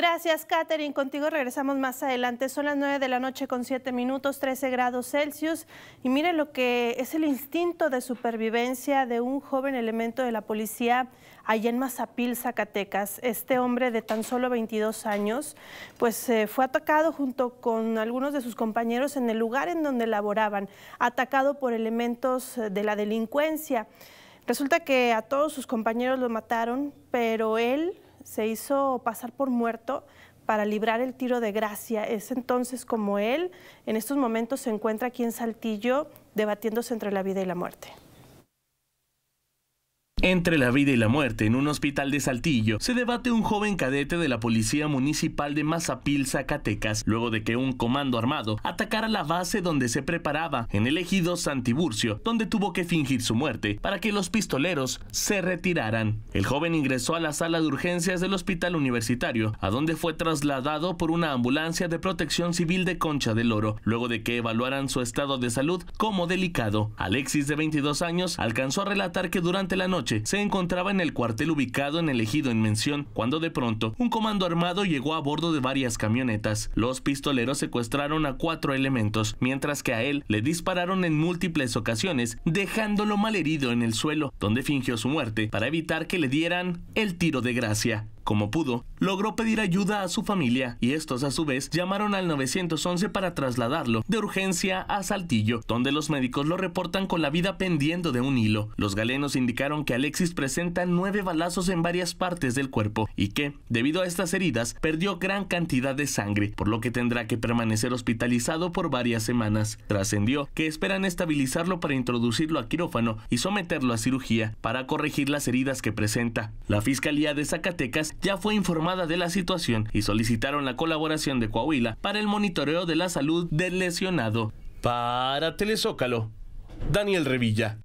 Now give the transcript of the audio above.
Gracias, Catherine. Contigo regresamos más adelante. Son las 9 de la noche con 7 minutos, 13 grados Celsius. Y mire lo que es el instinto de supervivencia de un joven elemento de la policía allá en Mazapil, Zacatecas. Este hombre de tan solo 22 años, pues eh, fue atacado junto con algunos de sus compañeros en el lugar en donde laboraban, atacado por elementos eh, de la delincuencia. Resulta que a todos sus compañeros lo mataron, pero él se hizo pasar por muerto para librar el tiro de gracia. Es entonces como él en estos momentos se encuentra aquí en Saltillo debatiéndose entre la vida y la muerte. Entre la vida y la muerte, en un hospital de Saltillo, se debate un joven cadete de la Policía Municipal de Mazapil, Zacatecas, luego de que un comando armado atacara la base donde se preparaba, en el ejido Santiburcio, donde tuvo que fingir su muerte para que los pistoleros se retiraran. El joven ingresó a la sala de urgencias del hospital universitario, a donde fue trasladado por una ambulancia de protección civil de Concha del Oro, luego de que evaluaran su estado de salud como delicado. Alexis, de 22 años, alcanzó a relatar que durante la noche se encontraba en el cuartel ubicado en el ejido en mención, cuando de pronto un comando armado llegó a bordo de varias camionetas. Los pistoleros secuestraron a cuatro elementos, mientras que a él le dispararon en múltiples ocasiones, dejándolo malherido en el suelo, donde fingió su muerte para evitar que le dieran el tiro de gracia. Como pudo, logró pedir ayuda a su familia y estos a su vez llamaron al 911 para trasladarlo de urgencia a Saltillo, donde los médicos lo reportan con la vida pendiendo de un hilo. Los galenos indicaron que Alexis presenta nueve balazos en varias partes del cuerpo y que, debido a estas heridas, perdió gran cantidad de sangre, por lo que tendrá que permanecer hospitalizado por varias semanas. Trascendió que esperan estabilizarlo para introducirlo a quirófano y someterlo a cirugía para corregir las heridas que presenta. La Fiscalía de Zacatecas ya fue informada de la situación y solicitaron la colaboración de Coahuila para el monitoreo de la salud del lesionado. Para Telezócalo, Daniel Revilla.